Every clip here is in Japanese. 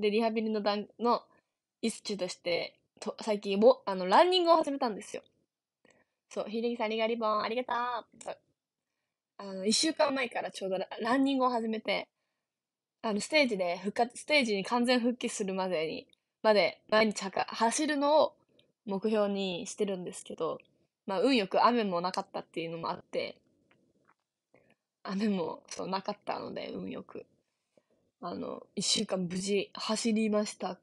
で、リハビリの段の一種として、と最近も、あの、ランニングを始めたんですよ。そう、ひでさんありがりぼん、ありがとう。あの、一週間前からちょうどランニングを始めて、あの、ステージで復活、ステージに完全復帰するまでに、まで毎日はか走るのを目標にしてるんですけど、まあ、運よく雨もなかったっていうのもあって、雨もそうなかったので、運よく。あの、一週間無事走りました。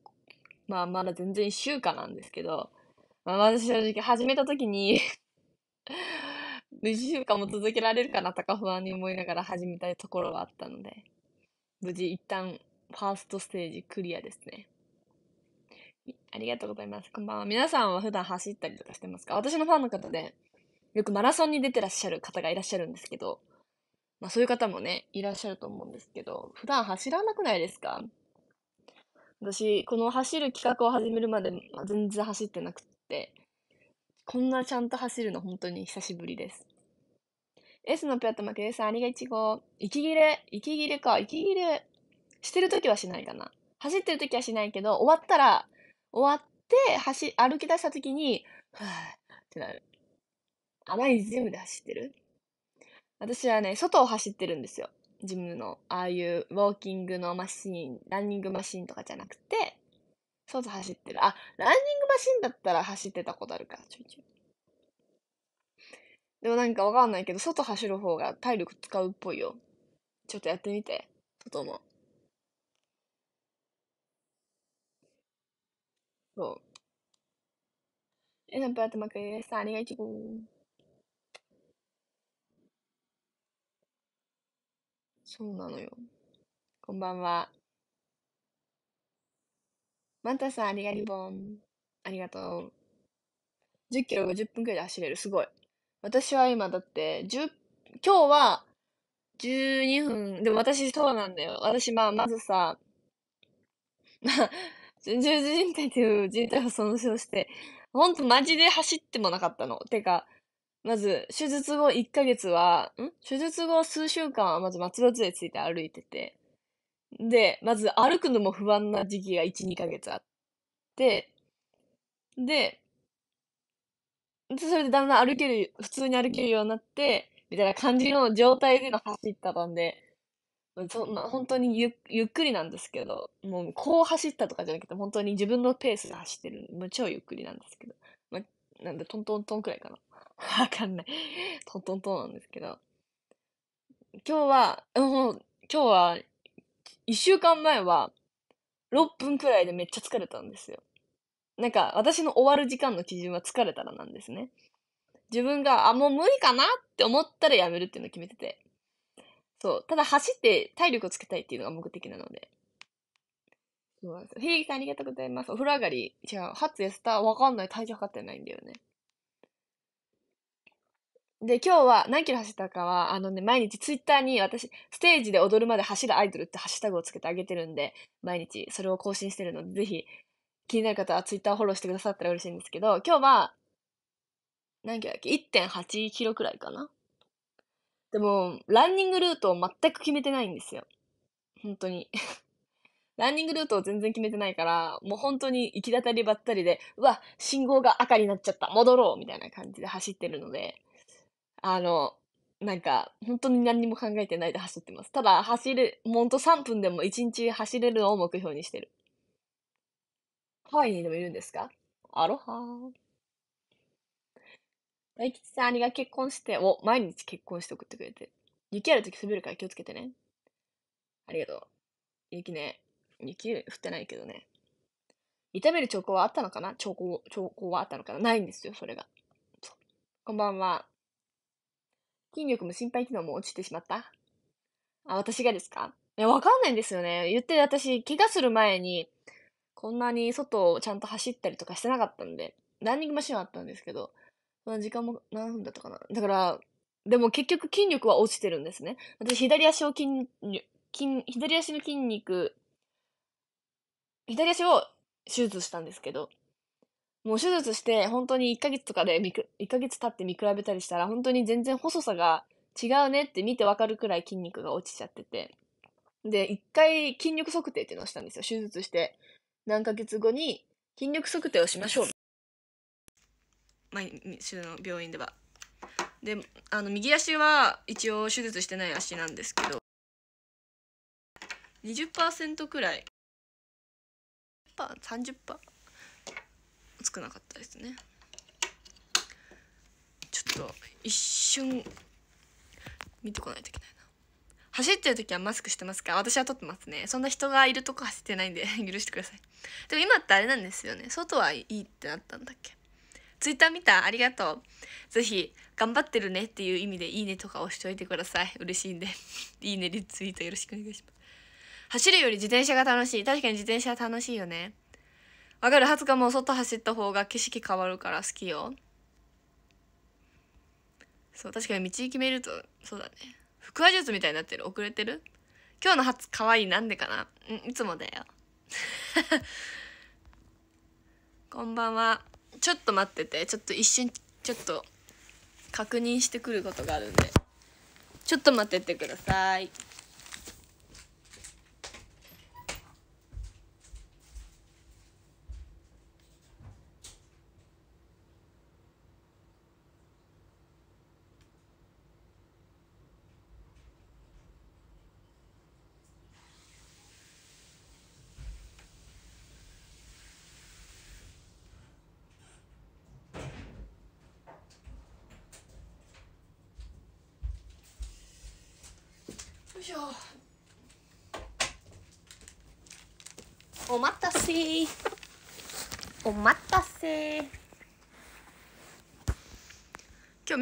まあ、まだ全然一週間なんですけど、まあ、私正直始めた時に一週間も続けられるかなとか不安に思いながら始めたいところがあったので、無事一旦ファーストステージクリアですね。ありがとうございます。こんばんは。皆さんは普段走ったりとかしてますか私のファンの方で、よくマラソンに出てらっしゃる方がいらっしゃるんですけど、まあそういう方もね、いらっしゃると思うんですけど、普段走らなくないですか私、この走る企画を始めるまで、まあ、全然走ってなくって、こんなちゃんと走るの本当に久しぶりです。S のペアとまけさん、ありがいちご。息切れ、息切れか、息切れしてるときはしないかな。走ってるときはしないけど、終わったら、終わって走、歩き出したときに、はぁってなる。甘いジムで走ってる私はね、外を走ってるんですよ。ジムの、ああいうウォーキングのマシーン、ランニングマシーンとかじゃなくて、外走ってる。あ、ランニングマシーンだったら走ってたことあるか、ちょいちょい。でもなんかわかんないけど、外走る方が体力使うっぽいよ。ちょっとやってみて、外も。そう。え、なんぱやってまくりさん、ありがとう。そうなのよ。こんばんは。マンタさん、ありがりぼん。ありがとう。10キロ50分くらいで走れる。すごい。私は今だって10、今日は12分。でも私そうなんだよ。私まあ、まずさ、まあ、準々靭体という靭体を損傷して、ほんとマジで走ってもなかったの。てか、まず、手術後1ヶ月は、ん手術後数週間はまず松葉杖ついて歩いてて、で、まず歩くのも不安な時期が1、2ヶ月あって、で、それでだんだん歩ける、普通に歩けるようになって、みたいな感じの状態での走ったたんで、そんな、本当にゆゆっくりなんですけど、もうこう走ったとかじゃなくて、本当に自分のペースで走ってる。もう超ゆっくりなんですけど。まなんでトントントンくらいかな。わかんない。トントントンなんですけど。今日は、もう、今日は、一週間前は、6分くらいでめっちゃ疲れたんですよ。なんか、私の終わる時間の基準は疲れたらなんですね。自分が、あ、もう無理かなって思ったらやめるっていうのを決めてて。そう。ただ走って体力をつけたいっていうのが目的なので。そうなんですひりさんありがとうございます。お風呂上がり、違う、初ツやスターわかんない。体重測ってないんだよね。で、今日は何キロ走ったかは、あのね、毎日ツイッターに私、ステージで踊るまで走るアイドルってハッシュタグをつけてあげてるんで、毎日それを更新してるので、ぜひ気になる方はツイッターフォローしてくださったら嬉しいんですけど、今日は、何キロだっけ ?1.8 キロくらいかなでも、ランニングルートを全く決めてないんですよ。本当に。ランニングルートを全然決めてないから、もう本当に行き当たりばったりで、うわ、信号が赤になっちゃった、戻ろうみたいな感じで走ってるので、あの、なんか、本当に何にも考えてないで走ってます。ただ、走る、もうほんと3分でも1日走れるのを目標にしてる。ハワイにでもいるんですかアロハー。大吉さん、兄が結婚して、お、毎日結婚して送ってくれて。雪あるとき滑るから気をつけてね。ありがとう。雪ね。雪降ってないけどね。痛める兆候はあったのかな兆候、兆候はあったのかなないんですよ、それが。こんばんは。筋力も心肺機能も落ちてしまったあ、私がですかいや、わかんないんですよね。言って私、怪我する前に、こんなに外をちゃんと走ったりとかしてなかったんで、ランニングマシンはあったんですけど、その時間も何分だったかな。だから、でも結局筋力は落ちてるんですね。私、左足を筋、筋、左足の筋肉、左足を手術したんですけど、もう手術して本当に1ヶ月とかでく、1ヶ月経って見比べたりしたら本当に全然細さが違うねって見てわかるくらい筋肉が落ちちゃってて。で、1回筋力測定っていうのをしたんですよ。手術して何ヶ月後に筋力測定をしましょう。毎週の病院では。で、あの、右足は一応手術してない足なんですけど、20%くらい、30%? 少なかったですねちょっと一瞬見てこないといけないな走ってる時はマスクしてますか私は撮ってますねそんな人がいるとこ走ってないんで 許してくださいでも今ってあれなんですよね外はいいってなったんだっけツイッター見たありがとう是非頑張ってるねっていう意味でいいねとか押しておいてください嬉しいんで いいねリツイートよろしくお願いします走るより自転車が楽しい確かに自転車は楽しいよねわかるはつかも外走った方が景色変わるから好きよそう確かに道決めるとそうだね腹話術みたいになってる遅れてる今日の初可愛いなんでかなうんいつもだよ こんばんはちょっと待っててちょっと一瞬ちょっと確認してくることがあるんでちょっと待っててください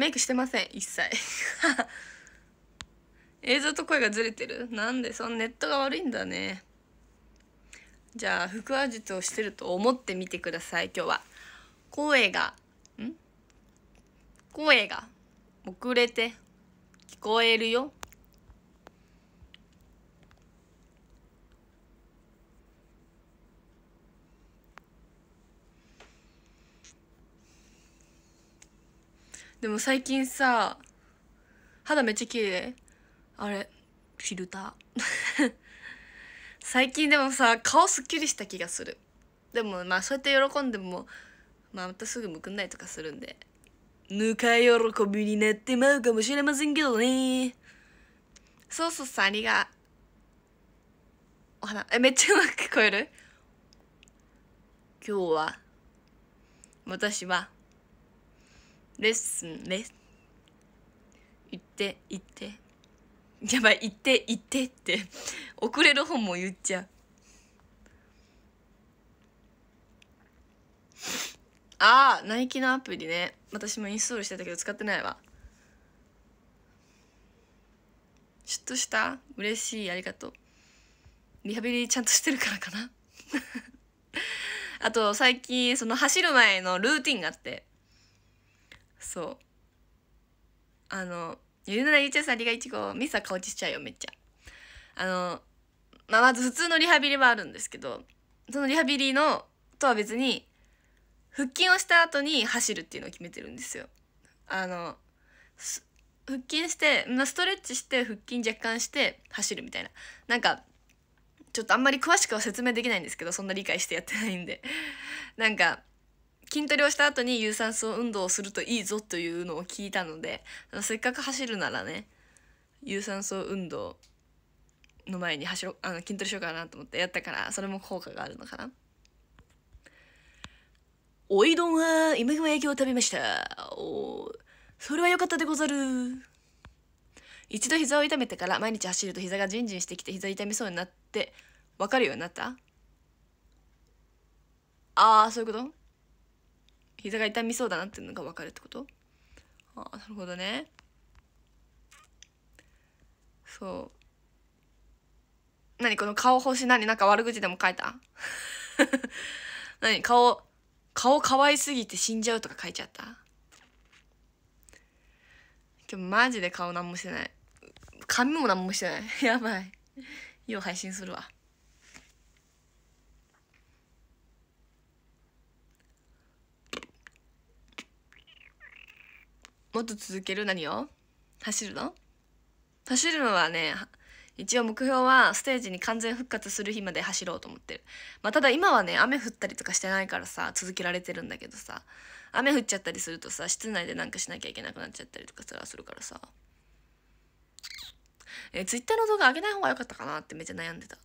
メイクしてません一切 映像と声がずれてるなんでそのネットが悪いんだねじゃあ腹話術をしてると思ってみてください今日は声がん声が遅れて聞こえるよでも最近さ肌めっちゃ綺麗あれフィルター 最近でもさ顔すっきりした気がするでもまあそうやって喜んでも、まあ、またすぐむくんないとかするんでぬか喜びになってまうかもしれませんけどねそうそうさありがお花えめっちゃうまく聞こえる今日は私はレッスンレッ言って言ってやばい言って言ってって遅れる本も言っちゃうああナイキのアプリね私もインストールしてたけど使ってないわシュッとした嬉しいありがとうリハビリちゃんとしてるからかなあと最近その走る前のルーティンがあってそうあのゆるならゆうちゃんさんありがいちごミスは顔ちしちゃうよめっちゃあの、まあ、まず普通のリハビリはあるんですけどそのリハビリのとは別に腹筋をした後に走るっていうのを決めてるんですよあの腹筋して、まあ、ストレッチして腹筋若干して走るみたいななんかちょっとあんまり詳しくは説明できないんですけどそんな理解してやってないんでなんか筋トレをした後に有酸素運動をするといいぞというのを聞いたのでせっかく走るならね有酸素運動の前に走ろあの筋トレしようかなと思ってやったからそれも効果があるのかなおいどんは今川焼きを食べましたおそれは良かったでござる一度膝を痛めてから毎日走ると膝がジンジンしてきて膝痛めそうになって分かるようになったああそういうこと膝が痛みそうだなっていうのが分かるってことああなるほどねそう何この顔星何なんか悪口でも書いた 何顔顔可愛すぎて死んじゃうとか書いちゃった今日マジで顔何もしてない髪も何もしてないやばいよう配信するわもっと続ける何を走るの走るのはね一応目標はステージに完全復活する日まで走ろうと思ってるまあただ今はね雨降ったりとかしてないからさ続けられてるんだけどさ雨降っちゃったりするとさ室内でなんかしなきゃいけなくなっちゃったりとかするからさえ Twitter の動画上げない方が良かったかなってめっちゃ悩んでた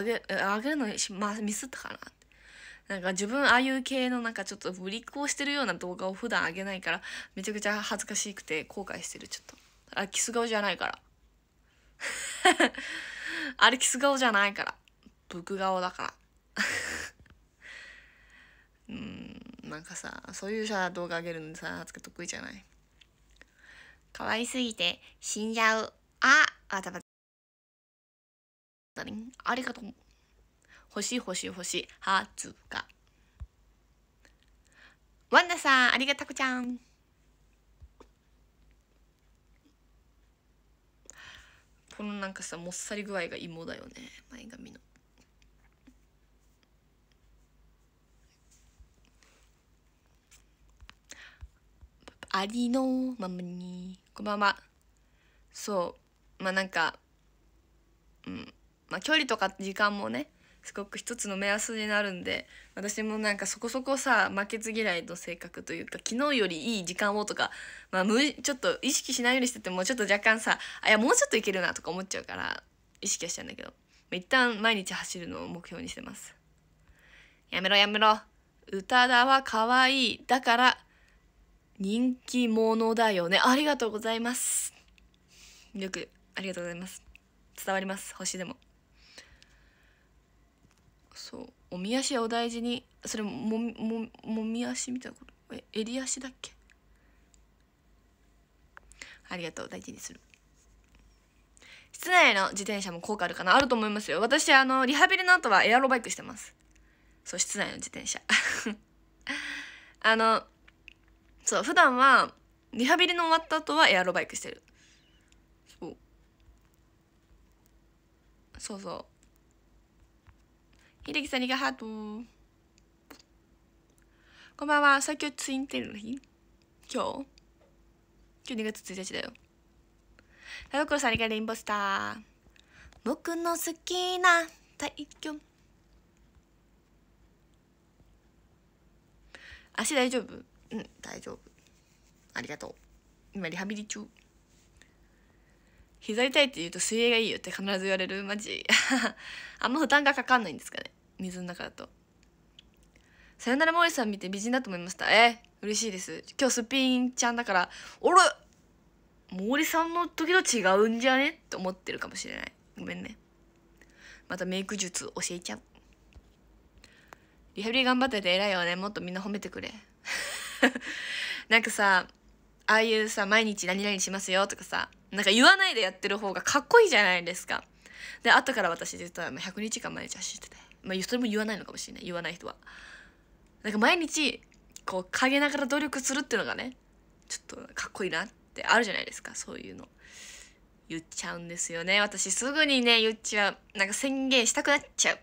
上げ上げるのまあ、ミスったかななんか自分ああいう系のなんかちょっとぶりっ子をしてるような動画を普段あげないからめちゃくちゃ恥ずかしくて後悔してるちょっとあキス顔じゃないから あれキス顔じゃないからブク顔だから うんなんかさそういうさ動画あげるのさ恥ずか得意じゃない可愛すぎて死んじゃうああたバた。ありがとう星星星はずが。ワンダさん、ありがたくちゃん。このなんかさ、もっさり具合が芋だよね。前髪の。ありのままに。こんばんは。そう。まあなんか、うん。まあ距離とか時間もね、すごく一つの目安になるんで私もなんかそこそこさ負けず嫌いの性格というか昨日よりいい時間をとか、まあ、ちょっと意識しないようにしててもちょっと若干さあいやもうちょっといけるなとか思っちゃうから意識はしちゃうんだけど一旦毎日走るのを目標にしてます。やめろやめろ。宇多田は可愛い。だから、人気者だよね。ありがとうございます。よく、ありがとうございます。伝わります。星でも。そうおみ足をお大事にそれももももみ足みたいなことえ襟足だっけありがとう大事にする室内の自転車も効果あるかなあると思いますよ私あのリハビリの後はエアロバイクしてますそう室内の自転車 あのそう普段はリハビリの終わった後はエアロバイクしてるそうそうそうできさんありがとう。こんばんは、最強ツインテールの日今日今日2月1日だよ。田所さんありがレインボースター。僕の好きな体陽。足大丈夫うん大丈夫ありがとう今リハビリ中膝痛いって言うと水泳がいいよって必ず言われるマジ あんま負担がかかんないんですかね水の中だとさよならもえさん見て美人だと思いましたえ嬉しいです今日すっぴんちゃんだからおら毛利さんの時と違うんじゃねと思ってるかもしれないごめんねまたメイク術教えちゃうリハビリ頑張ってて偉いよねもっとみんな褒めてくれ なんかさああいうさ毎日何々しますよとかさなんか言わないでやってる方がかっこいいじゃないですかで後から私実は100日間毎日走っててまあ、それも言わないのかもしれない言わない人はなんか毎日こう陰ながら努力するっていうのがねちょっとかっこいいなってあるじゃないですかそういうの言っちゃうんですよね私すぐにね言っちゃうなんか宣言したくなっちゃう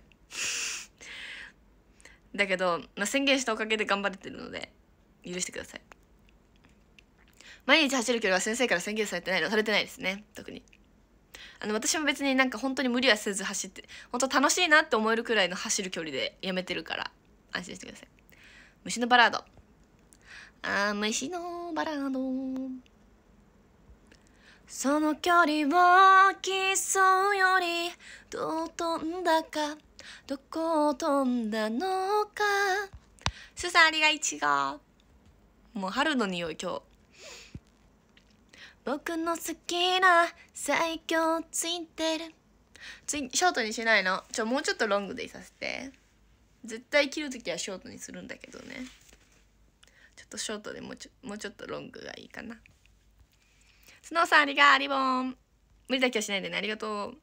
だけど、まあ、宣言したおかげで頑張れてるので許してください毎日走る距離は先生から宣言されてないのされてないですね特にあの私も別になんか本当に無理はせず走って本当楽しいなって思えるくらいの走る距離でやめてるから安心してください虫のバラードあー虫のバラードその距離を競うよりどう飛んだかどこを飛んだのかすさんありがいちごもう春の匂い今日僕の好きな最強ついてるついショートにしないのちょもうちょっとロングでいさせて絶対切る時はショートにするんだけどねちょっとショートでもうちょもうちょっとロングがいいかなスノーさんありがリボン無理だけはしないでねありがとう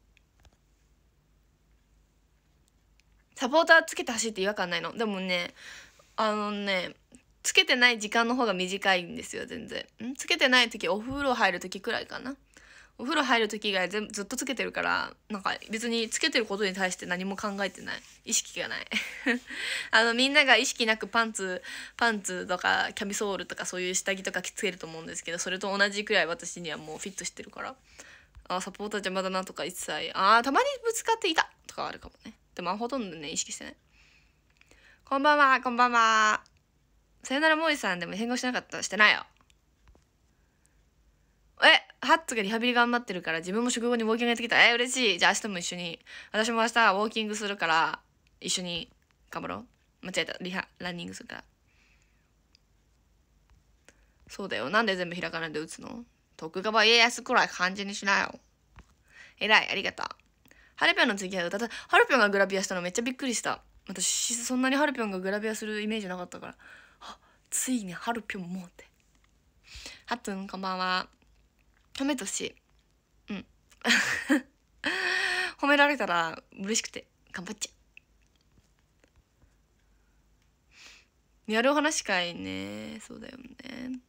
サポーターつけて走って違和感ないのでもねあのねつけてない時間の方が短いんですよ全然んつけてない時お風呂入る時くらいかなお風呂入る時以外全ずっとつけてるからなんか別につけてることに対して何も考えてない意識がない あのみんなが意識なくパンツパンツとかキャミソールとかそういう下着とか着つけると思うんですけどそれと同じくらい私にはもうフィットしてるからあサポーター邪魔だなとか一切ああたまにぶつかっていたとかあるかもねでもほとんどね意識してないこんばんはこんばんはさよならもえさんでも変更しなかったしてないよえ、ハッツがリハビリ頑張ってるから自分も食後にウォーキングやってきた。え、嬉しい。じゃあ明日も一緒に。私も明日ウォーキングするから、一緒に頑張ろう。間違えた。リハ、ランニングするから。そうだよ。なんで全部開かないで打つの徳川家康くらい漢字にしなよ。偉い。ありがとう。ハルピョンの次は歌った。ハルピョンがグラビアしたのめっちゃびっくりした。私、そんなにハルピョンがグラビアするイメージなかったから。ついにハルピョンもって。ハットン、こんばんは。褒めてほしいうん 褒められたら嬉しくて頑張っちゃうやるお話いねそうだよね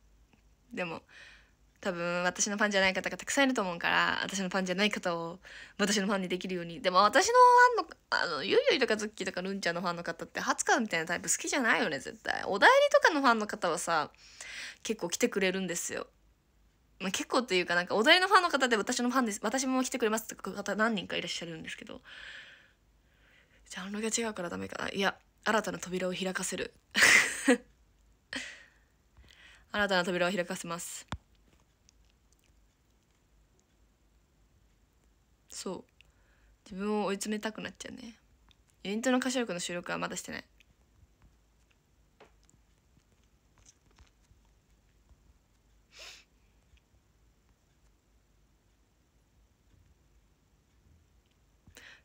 でも多分私のファンじゃない方がたくさんいると思うから私のファンじゃない方を私のファンにできるようにでも私のファンのあのゆいゆいとかズッキーとかるんちゃんのファンの方ってハツカみたいなタイプ好きじゃないよね絶対おだいりとかのファンの方はさ結構来てくれるんですよまあ、結構というかなんかお題のファンの方で私のファンです私も来てくれますって方何人かいらっしゃるんですけどジャンルが違うからダメかないや新たな扉を開かせる 新たな扉を開かせますそう自分を追い詰めたくなっちゃうねユニットの歌唱力の収録はまだしてない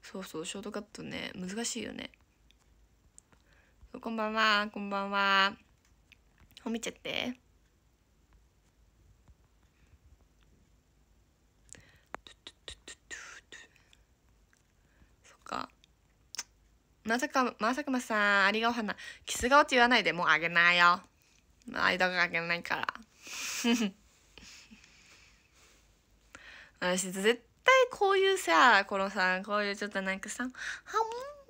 そうそう、ショートカットね、難しいよね。こんばんは、こんばんは。褒めちゃって。そっか。まさか、まさかまさん、ありがおはな。キス顔って言わないで、もうあげないよ。間があげないから。私絶対こういうさ、このさ、こういうちょっとなんかさ、はん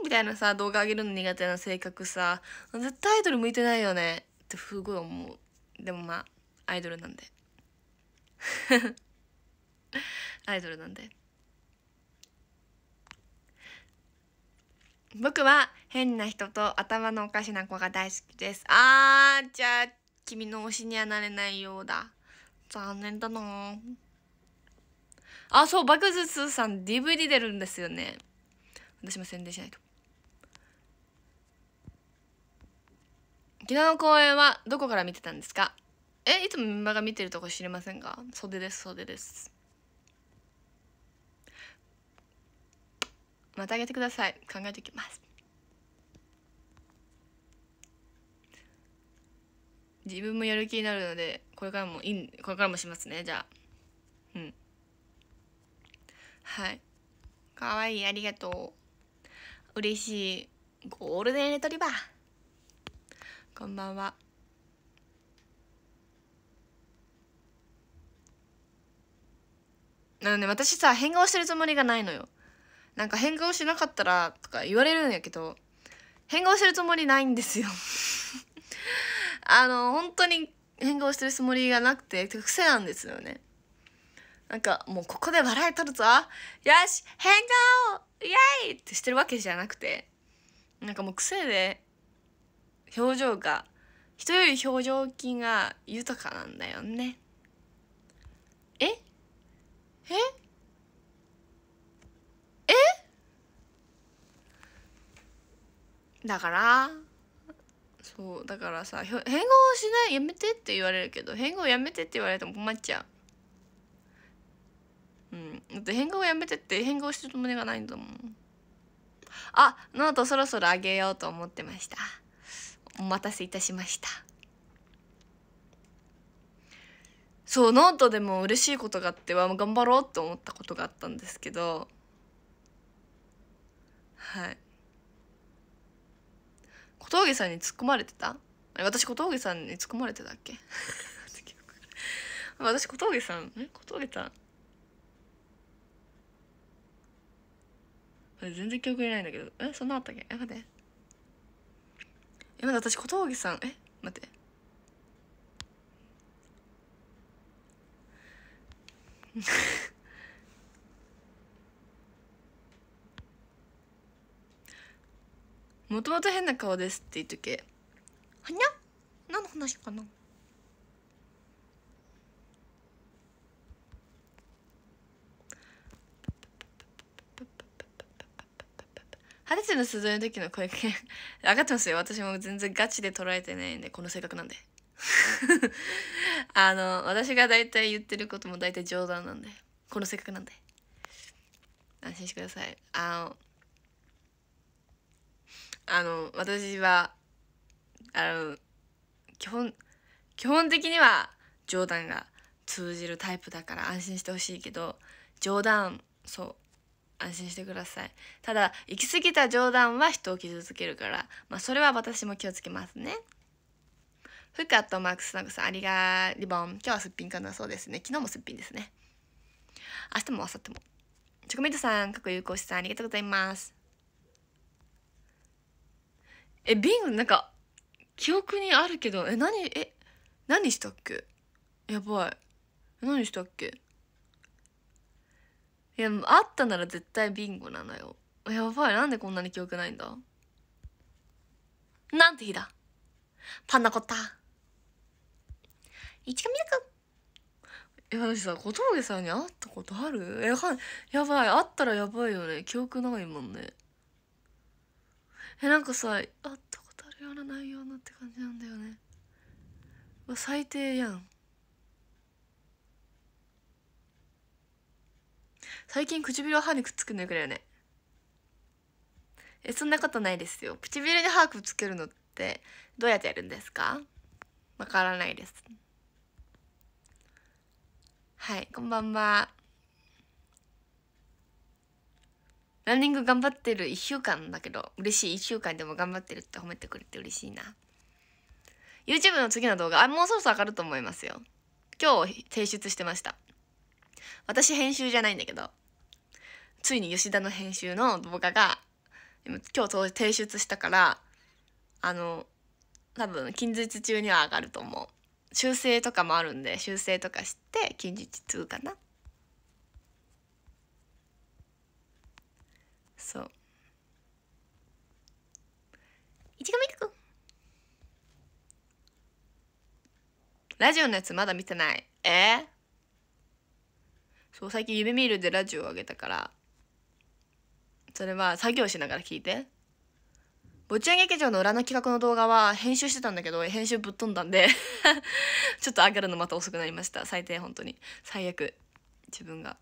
みたいなさ、動画上げるの苦手な性格さ、絶対アイドル向いてないよねってすごい思う。でもまあ、アイドルなんで。アイドルなんで。僕は変な人と頭のおかしな子が大好きです。あー、じゃあ、君の推しにはなれないようだ。残念だなぁ。あ、そう、爆クズさん DVD 出るんですよね。私も宣伝しないと。昨日の公演はどこから見てたんですかえ、いつもメンバーが見てるとこ知りませんか袖です、袖です。またあげてください。考えておきます。自分もやる気になるのでこれからもいいこれからもしますねじゃあうんはいかわいいありがとう嬉しいゴールデンレトリバーこんばんはなので私さ変顔してるつもりがないのよなんか変顔しなかったらとか言われるんやけど変顔してるつもりないんですよ あの本当に変顔してるつもりがなくて癖なんですよねなんかもうここで笑いとるぞよし変顔イエイってしてるわけじゃなくてなんかもう癖で表情が人より表情筋が豊かなんだよねえええだからそうだからさ変顔しないやめてって言われるけど変顔やめてって言われても困っちゃううんだって変顔やめてって変顔してる胸がないんだもんあノートそろそろあげようと思ってましたお待たせいたしましたそうノートでも嬉しいことがあっては頑張ろうと思ったことがあったんですけどはい小峠さんに突っ込まれてた私小峠さんに突っ込まれてたっけ 私小峠さんえ小峠さん全然記憶にないんだけどえそんなあったっけえ待ってえ待って私小峠さんえ待ってもともと変な顔ですって言っとけはにゃ何の話かな二十歳の鈴の時の声かけ分か ってますよ私も全然ガチで捉えてないんでこの性格なんで あの私が大体言ってることも大体冗談なんでこの性格なんで安心してくださいあのあの私はあの基本基本的には冗談が通じるタイプだから安心してほしいけど冗談そう安心してくださいただ行き過ぎた冗談は人を傷つけるから、まあ、それは私も気をつけますねふかとマックスナグさんありがリボン今日はすっぴんかなそうですね昨日もすっぴんですね明日も明後日もチョコミントさん各有効師さんありがとうございますえビンなんか記憶にあるけどえ何え何したっけやばい何したっけいやあったなら絶対ビンゴなのよやばいなんでこんなに記憶ないんだなんて日だパンナコッタ市がミルクいや私さ小峠さんに会ったことあるやはやばい会ったらやばいよね記憶ないもんねえなんかさ会ったことあるようなないようなって感じなんだよね最低やん最近唇を歯にくっつくのよくだよねえそんなことないですよ唇に歯くっつけるのってどうやってやるんですかわからないですはいこんばんはランニング頑張ってる1週間だけど嬉しい1週間でも頑張ってるって褒めてくれて嬉しいな YouTube の次の動画あもうそろそろ上がると思いますよ今日提出してました私編集じゃないんだけどついに吉田の編集の動画が今日提出したからあの多分近日中には上がると思う修正とかもあるんで修正とかして近日中かなそういちごみくラジオのやつまだ見てないえーそう最近夢見るでラジオをあげたからそれは作業しながら聞いてぼちゃん劇場の裏の企画の動画は編集してたんだけど編集ぶっ飛んだんで ちょっと上がるのまた遅くなりました最低本当に最悪自分が。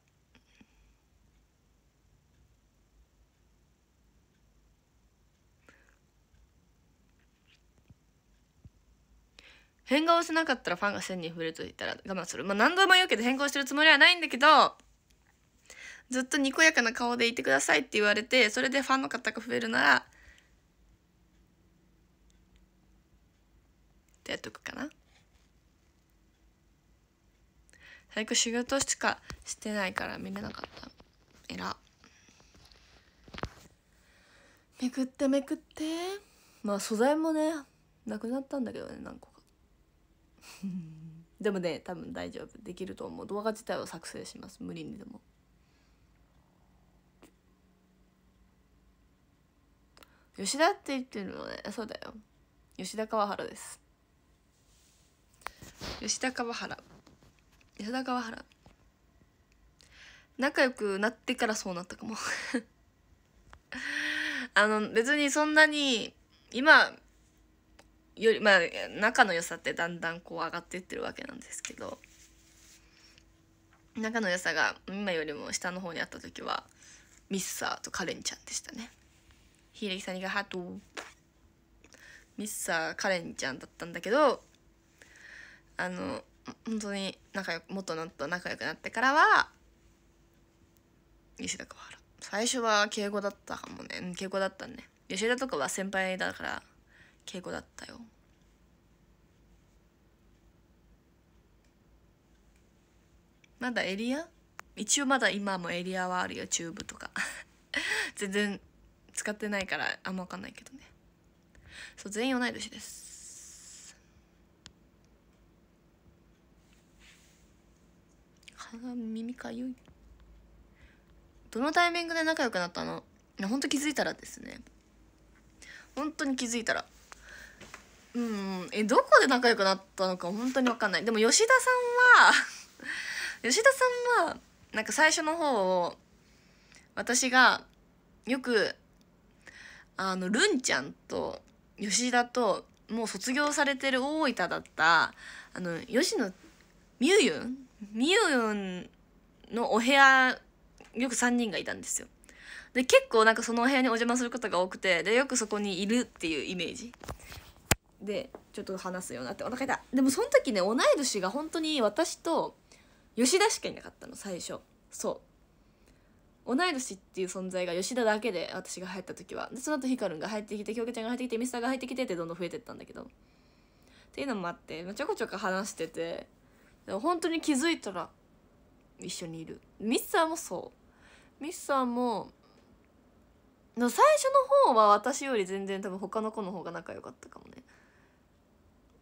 変顔しなかったらファンが1000人増えると言ったら我慢する。まあ何度も言うけど変顔してるつもりはないんだけど、ずっとにこやかな顔でいてくださいって言われて、それでファンの方が増えるなら、ってやっとくかな。最近仕事しかしてないから見れなかった。えら。めくってめくって。まあ素材もね、なくなったんだけどね、何個か。でもね多分大丈夫できると思う動画自体は作成します無理にでも。吉田って言ってるのねそうだよ吉田川原です吉田川原吉田川原仲良くなってからそうなったかも あの別にそんなに今よりまあ仲の良さってだんだんこう上がっていってるわけなんですけど仲の良さが今よりも下の方にあった時はミッサーとカレンちゃんでしたね。ひれさんにがハトミッサーカレンちゃんだったんだけどあの本当に仲良くもっと仲良くなってからは吉田川原最初は敬語だったかもね敬語だったね吉田とかは先輩だから敬語だったよまだエリア一応まだ今もエリアはあるよチューブとか 全然使ってないからあんま分かんないけどねそう全員同い年です鼻耳かゆいどのタイミングで仲良くなったの本当気づいたらですね本当に気づいたらうんえどこで仲良くなったのか本当に分かんないでも吉田さんは 吉田さんはなんか最初の方を私がよくあのるんちゃんと吉田ともう卒業されてる大分だったあの吉野みゆゆんみゆゆんのお部屋よく3人がいたんですよ。で結構なんかそのお部屋にお邪魔することが多くてでよくそこにいるっていうイメージでちょっと話すようになってお腹痛でもその時ね同い年が本当に私と吉田しかいなかったの最初そう同い年っていう存在が吉田だけで私が入った時はでその後ヒカルンが入ってきて京子ちゃんが入ってきてミスターが入ってきてってどんどん増えてったんだけどっていうのもあってちょこちょこ話しててでも本当に気づいたら一緒にいるミスターもそうミスターもの最初の方は私より全然多分他の子の方が仲良かったかもね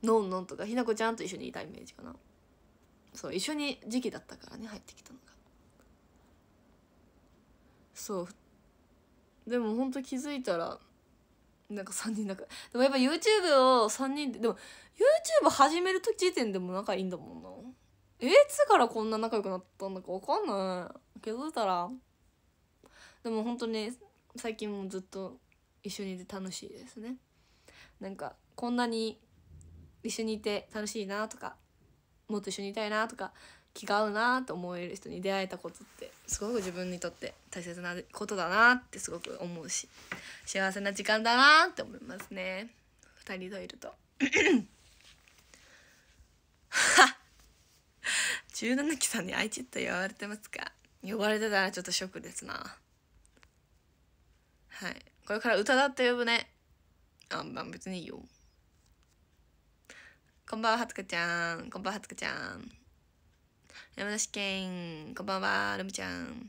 のんのんとかひなこちゃんと一緒にいたイメージかなそう一緒に時期だったからね入ってきたのがそうでもほんと気づいたらなんか3人仲でもやっぱ YouTube を3人ででも YouTube 始める時時点でも仲いいんだもんなえいつからこんな仲良くなったんだか分かんない気づいたらでも本当に最近もずっと一緒にいて楽しいですねなんかこんなに一緒にいて楽しいなとかもっと一緒にいたいなとか気が合うなと思える人に出会えたことってすごく自分にとって大切なことだなってすごく思うし幸せな時間だなって思いますね2人といると17期 さんに「愛知」とて呼ばれてますか呼ばれてたらちょっとショックですなはいこれから歌だって呼ぶねあんまあ別にいいよこんばんは、はつかちゃん。こんばんは、はつかちゃん。山梨県、こんばんは、るみちゃん。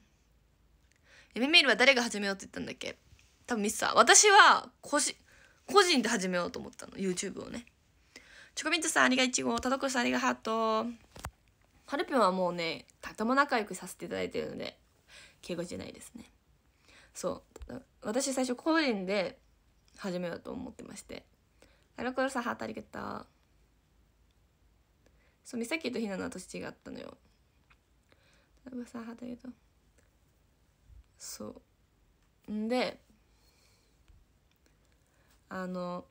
夢メールは誰が始めようって言ったんだっけ多分ミスター。私は、個人、個人で始めようと思ったの。YouTube をね。チョコミントさん、ありがいちご。田所さん、ありがハート。はるぴょんはもうね、とても仲良くさせていただいてるので、敬語じゃないですね。そう。私最初個人で始めようと思ってまして。コロさん、ハートありがとう。そう美咲とひなの私違ったのよそうんであの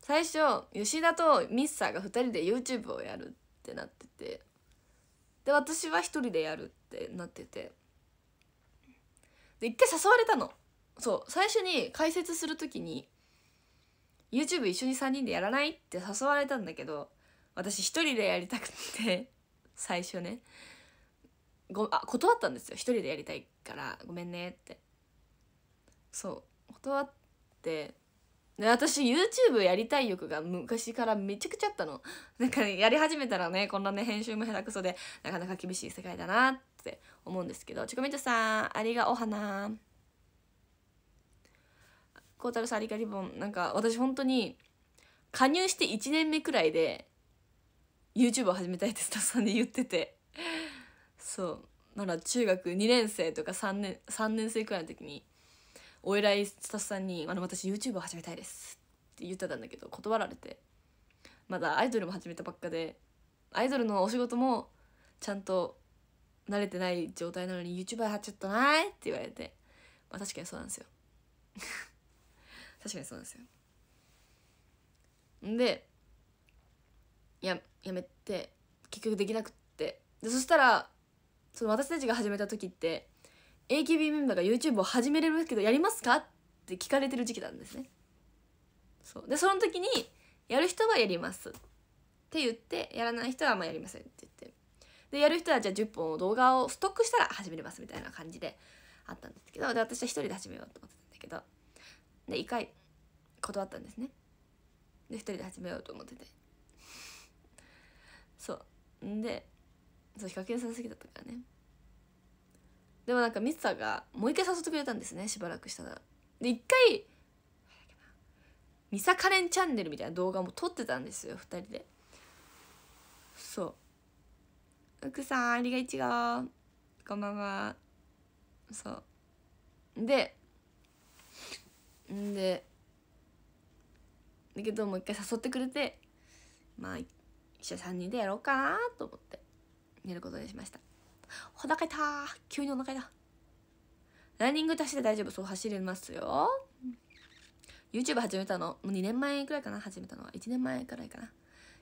最初吉田とミッサーが2人で YouTube をやるってなっててで私は1人でやるってなっててで一回誘われたのそう最初に解説する時に YouTube 一緒に3人でやらないって誘われたんだけど私1人でやりたくて最初ねごあ断ったんですよ1人でやりたいからごめんねってそう断ってで私 YouTube やりたい欲が昔からめちゃくちゃあったのなんか、ね、やり始めたらねこんなね編集も下手くそでなかなか厳しい世界だなって思うんですけどちこみちょさんありがお花孝太郎さんありがリボンなんか私本当に加入して1年目くらいで YouTube を始めたいってスタッフさんで言っててそうなら中学2年生とか3年3年生くらいの時にお偉いスタッフさんに「あの私 YouTube を始めたいです」って言ってたんだけど断られてまだアイドルも始めたばっかでアイドルのお仕事もちゃんと慣れてない状態なのに YouTuber やっちゃったなーって言われてまあ確かにそうなんですよ確かにそうなんですよでややめて結局できなくってでそしたらその私たちが始めた時って AKB メンバーが YouTube を始めれるけどやりますかって聞かれてる時期なんですねそうでその時にやる人はやりますって言ってやらない人はまあやりませんって言ってでやる人はじゃあ10本動画をストックしたら始めれますみたいな感じであったんですけどで私は1人で始めようと思ってたんだけどで1回断ったんですねで1人で始めようと思っててそうんでそうヒカキンさん好きだったからねでもなんかミツさんがもう一回誘ってくれたんですねしばらくしたらで一回ミサカレンチャンネルみたいな動画も撮ってたんですよ2人でそうくさんありがいちがこんばんはそうでんでだけどもう一回誘ってくれてまあ一緒3人でやろうかなと思って寝ることにしましたお腹痛急にお腹痛ランニング足して大丈夫そう走れますよ YouTube 始めたのもう2年前くらいかな始めたのは1年前くらいかな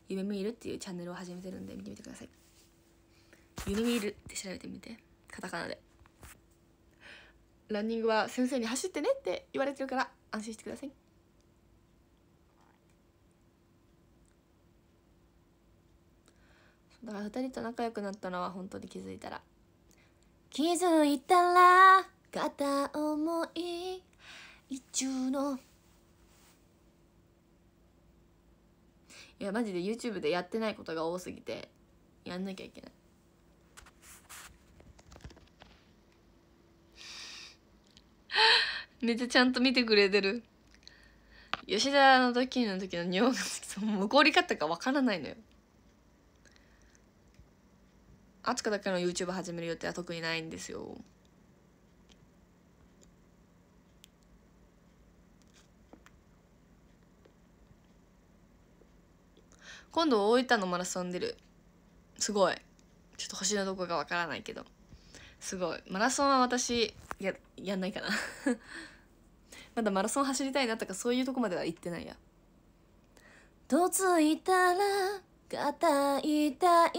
夢見るっていうチャンネルを始めてるんで見てみてください夢見るって調べてみてカタカナでランニングは先生に走ってねって言われてるから安心してくださいだから2人と仲良くなったのは本当に気づいたら気づいたら片思い一中のいやマジで YouTube でやってないことが多すぎてやんなきゃいけない めっちゃちゃんと見てくれてる吉田の時の時の尿がそう向こうり方かわからないのよあつかだけの YouTube 始める予定は特にないんですよ今度大分のマラソン出るすごいちょっと星のどこかわからないけどすごいマラソンは私ややんないかな まだマラソン走りたいなとかそういうとこまでは行ってないやとついたら肩痛いたい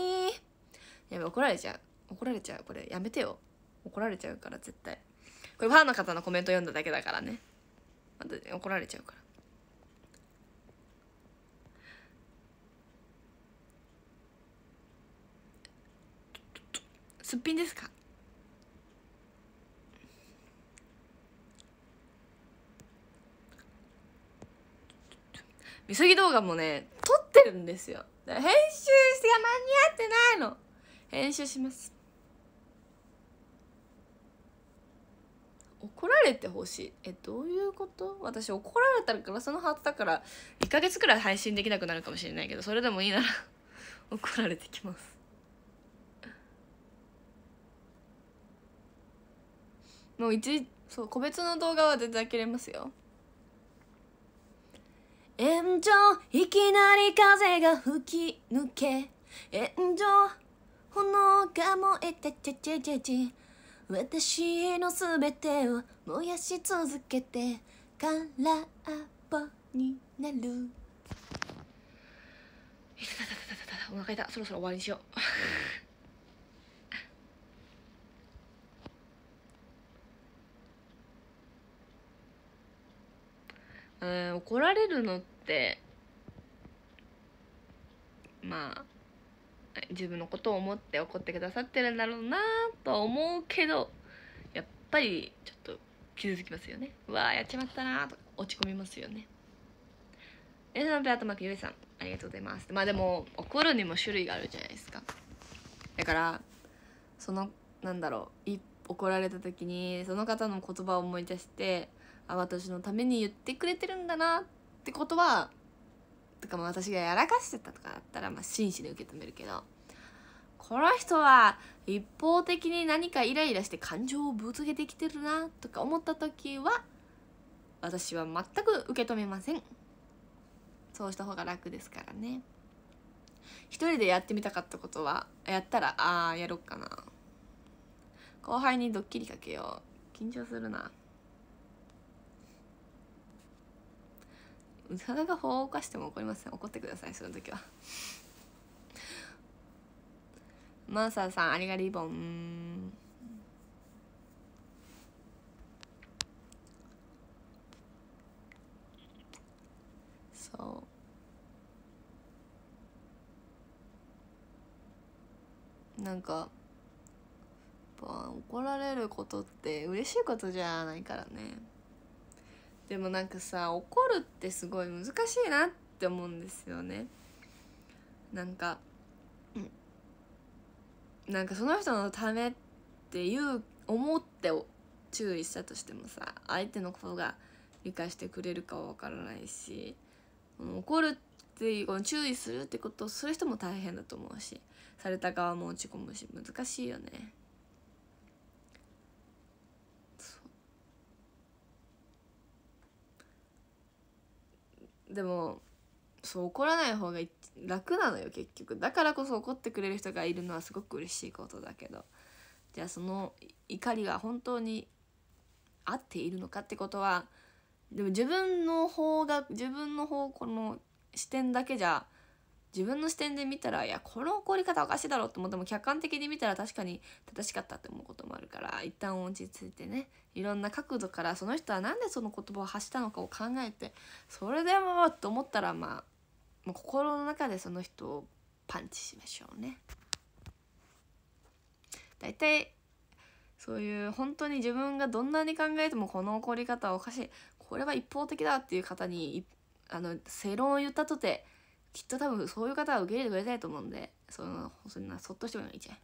やべ怒られちゃう怒られちゃうこれやめてよ怒られちゃうから絶対これファンの方のコメント読んだだけだからね怒られちゃうからすっぴんですか急ぎ動画もね、撮ってるんですよ。編集して間に合ってないの。編集します。怒られてほしい。え、どういうこと私怒られたからそのハートだから、1ヶ月くらい配信できなくなるかもしれないけど、それでもいいなら 怒られてきます。もう一、そう、個別の動画は全然切れますよ。炎上いきなり風が吹き抜け炎上炎が燃えてチェチェチェチ私のすべてを燃やし続けて空っぽになるいたたたたたたお腹痛そろそろ終わりにしよううん怒られるのってまあ自分のことを思って怒ってくださってるんだろうなとは思うけどやっぱりちょっと傷つきますよねうわーやっちまったなーとか落ち込みますよねえなべあとまゆさんありがとうございますまあでも怒るにも種類があるじゃないですかだからそのなんだろう怒られた時にその方の言葉を思い出してあ私のために言ってくれてるんだなってことはとかも私がやらかしてたとかだったらまあ真摯で受け止めるけどこの人は一方的に何かイライラして感情をぶつけてきてるなとか思った時は私は全く受け止めませんそうした方が楽ですからね一人でやってみたかったことはやったらああやろっかな後輩にドッキリかけよう緊張するなそれが法を犯しても怒りません怒ってくださいその時はマーサーさんありがリボンそうなんか怒られることって嬉しいことじゃないからねでもなんかさ怒るってすごい難しいなって思うんですよねなんかなんかその人のためっていう思って注意したとしてもさ相手のことが理解してくれるかは分からないし怒るっていうこの注意するってことをする人も大変だと思うしされた側も落ち込むし難しいよね。でもそう怒らない方が楽なのよ結局だからこそ怒ってくれる人がいるのはすごく嬉しいことだけどじゃあその怒りが本当に合っているのかってことはでも自分の方が自分の方この視点だけじゃ自分の視点で見たらいやこの怒り方おかしいだろうと思っても客観的に見たら確かに正しかったって思うこともあるから一旦落ち着いてねいろんな角度からその人は何でその言葉を発したのかを考えてそれでもと思ったらまあもう心の中でその人をパンチしましょうね。大体そういう本当に自分がどんなに考えてもこの怒り方はおかしいこれは一方的だっていう方にあの正論を言ったとてきっと多分そういう方は受け入れてくれたいと思うんでそのそんなそっとしてもいいじゃん。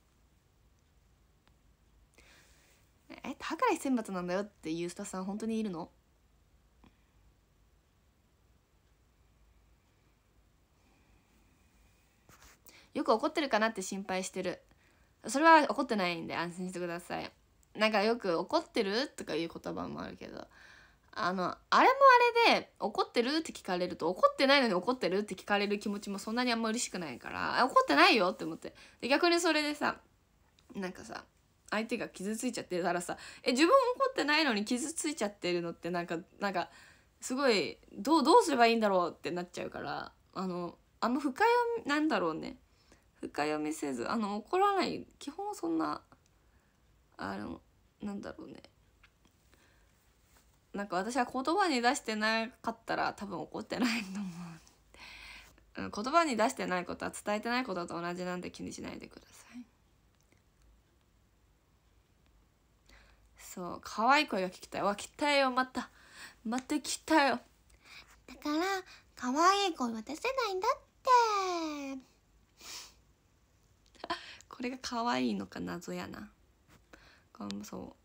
えっ宝ら選抜なんだよっていうスタッフさん本当にいるのよく怒ってるかなって心配してるそれは怒ってないんで安心してくださいなんかよく怒ってるとかいう言葉もあるけどあのあれもあれで怒ってるって聞かれると怒ってないのに怒ってるって聞かれる気持ちもそんなにあんま嬉しくないから怒ってないよって思ってで逆にそれでさなんかさ相手が傷ついちゃってたらさえ自分怒ってないのに傷ついちゃってるのってなんかなんかすごいどうどうすればいいんだろうってなっちゃうからあのあんま深読みなんだろうね深読みせずあの怒らない基本そんなあのなんだろうねなんか私は言葉に出してなかったら多分怒ってないと思う、うん、言葉に出してないことは伝えてないことと同じなんで気にしないでくださいそう可愛い声が聞きたいわ来たよまたまた来たよだから可愛い声は出せないんだって これが可愛いのか謎やなそう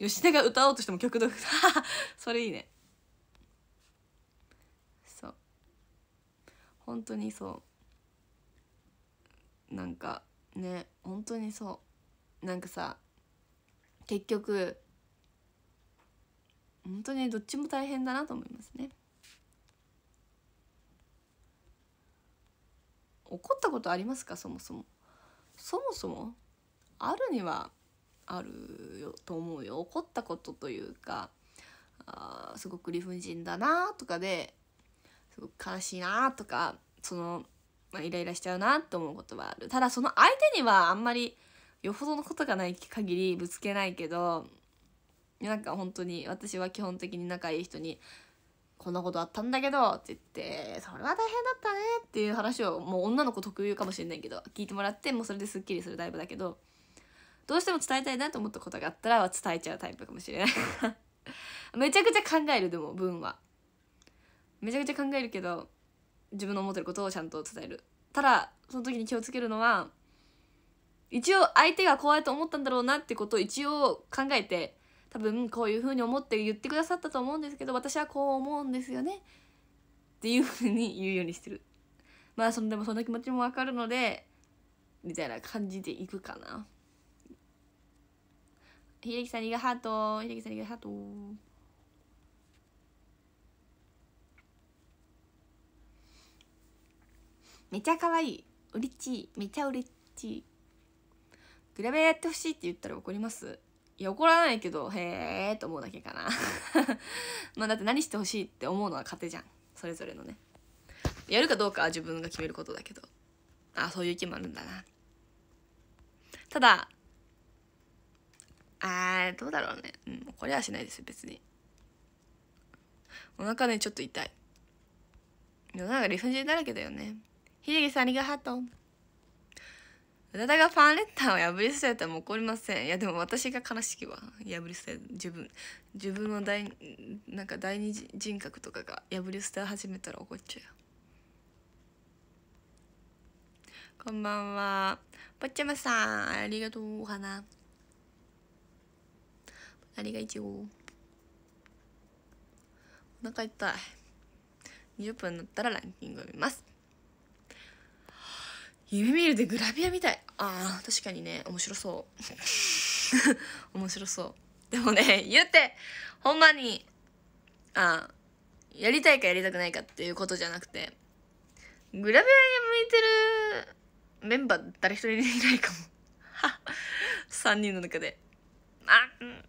吉田が歌おうとしても曲独 それいいねそう本当にそうなんかね本当にそうなんかさ結局本当にどっちも大変だなと思いますね怒ったことありますかそもそもそもそもあるにはあるよと思うよ怒ったことというかあすごく理不尽だなとかですごく悲しいなとかその、まあ、イライラしちゃうなって思うことはあるただその相手にはあんまりよほどのことがない限りぶつけないけどなんか本当に私は基本的に仲いい人に「こんなことあったんだけど」って言って「それは大変だったね」っていう話をもう女の子特有かもしれないけど聞いてもらってもうそれですっきりするタイプだけどどうしても伝えたいなと思ったことがあったらは伝えちゃうタイプかもしれない めちゃくちゃ考えるでも文はめちゃくちゃ考えるけど自分の思ってることをちゃんと伝えるただその時に気をつけるのは一応相手が怖いと思ったんだろうなってことを一応考えて多分こういうふうに思って言ってくださったと思うんですけど私はこう思うんですよねっていうふうに言うようにしてるまあそのでもその気持ちもわかるのでみたいな感じでいくかな。秀きさんありがとう秀樹さんありがとうめちゃ可愛い嬉しいめちゃ嬉しいグラビアやってほしいって言ったら怒りますいや怒らないけどへえと思うだけかな まあだって何してほしいって思うのは勝手じゃんそれぞれのねやるかどうかは自分が決めることだけどあそういう意見もあるんだなただあー、どうだろうね。うん、怒りはしないです別に。お腹ね、ちょっと痛い。世の中理不尽だらけだよね。秀樹さんありがとう。宇多田がファンレターを破り捨てたらも怒りません。いやでも私が悲しきわ。破り捨て、自分、自分の第、なんか第二人格とかが破り捨て始めたら怒っちゃう。こんばんは。ぽっちゃまさん、ありがとう、お花。ありがいちごお腹痛い20分になったらランキングを見ます夢見るでグラビアみたいあー確かにね面白そう 面白そうでもね言うてほんまにあやりたいかやりたくないかっていうことじゃなくてグラビアに向いてるメンバー誰一人いないかも3 人の中であうん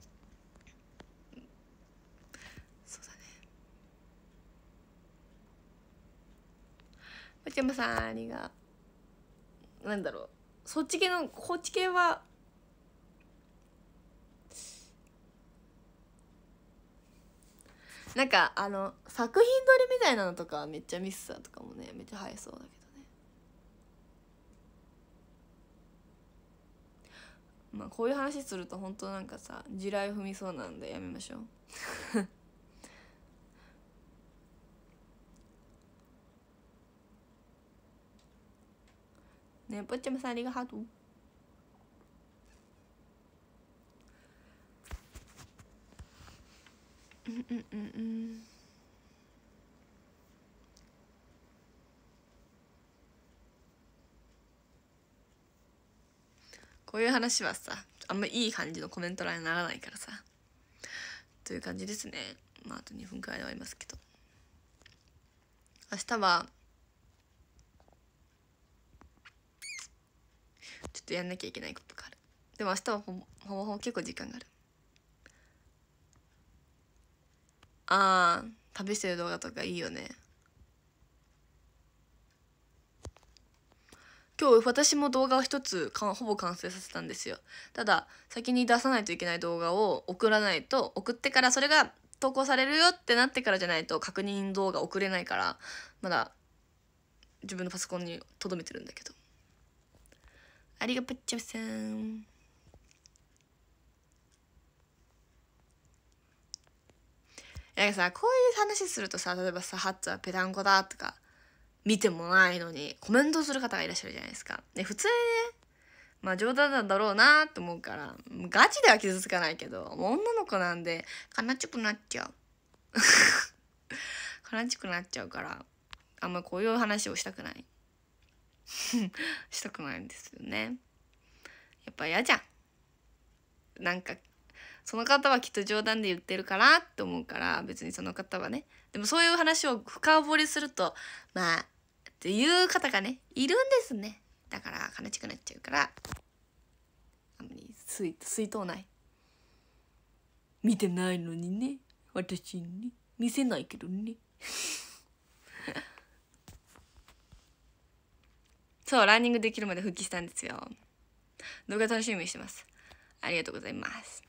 おちさんありがなんだろうそっち系のこっち系はなんかあの作品撮りみたいなのとかめっちゃミスさとかもねめっちゃ映えそうだけどねまあこういう話すると本当なんかさ地雷踏みそうなんでやめましょうねぽっちゃまさんありがとううんうんうんうんこういう話はさあんまいい感じのコメント欄にならないからさという感じですねまああと2分くらいで終わりますけど明日はちょっとやんなきゃいけないことがあるでも明日はほぼほぼ結構時間があるあー旅してる動画とかいいよね今日私も動画を一つかほぼ完成させたんですよただ先に出さないといけない動画を送らないと送ってからそれが投稿されるよってなってからじゃないと確認動画送れないからまだ自分のパソコンに留めてるんだけどありがとうちゃさんなんかさこういう話するとさ例えばさ「ハッツはペダンコだ」とか見てもないのにコメントする方がいらっしゃるじゃないですか。で普通にねまあ冗談なんだろうなと思うからガチでは傷つかないけどもう女の子なんで悲しくなっちゃう 悲しくなっちゃうからあんまこういう話をしたくない。したくないんですよね。やっぱ嫌じゃん。なんかその方はきっと冗談で言ってるからって思うから別にその方はねでもそういう話を深掘りするとまあっていう方がねいるんですねだから悲しくなっちゃうからあんまり水水筒ない見てないのにね私に見せないけどねそうランニングできるまで復帰したんですよ動画楽しみにしてますありがとうございます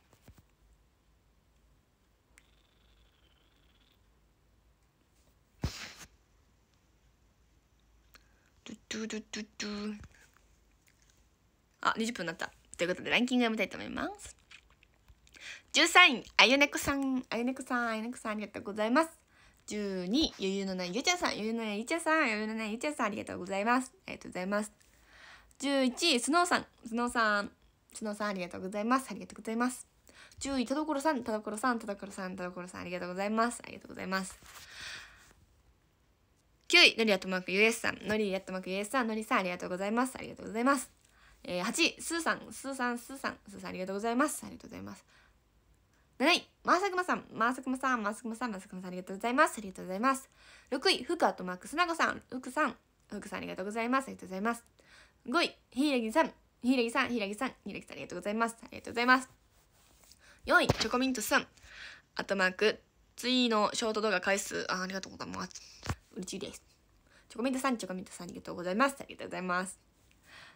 ドゥドゥドゥドゥあ20分なったということでランキング読みたいと思います13位あゆねこさんあゆねこさんあゆねこさんありがとうございます12、余裕のないゆちゃさん、余裕のないゆちゃさん、余裕のないゆちゃさん、ありがとうございます。ありがとうございます。11、スノーさん、スノーさん、スノーさん、ありがとうございます。ありがとうございます。10位、田所さん、田所さん、田所さん、田所さん、ありがとうございます。ありがとうございます。9位、のりやとまくゆえさん、のりやとまくゆえさん、のりさん、ありがとうございます。ありがとうございます。えー、8位、すーさん、すーさん、すーさん、すーさん、ありがとうございます。ありがとうございます。7位、まさくまさん、まさくまさん、まさくまさん、まさくまさん、ありがとうございます。ありがとうございます。6位、福アとマックスナさん、福さん、福さん、ありがとうございます。ありがとうございます。5位、ひらぎさん、ひらぎさん、ひらぎさん、ひらぎさん、ありがとうございます。ありがとうございます。4位、チョコミントさん、アットマーク、ツのショート動画回数、あありがとうございます。嬉しいです。チョコミントさん、チョコミントさん、ありがとうございます。ありがとうございます。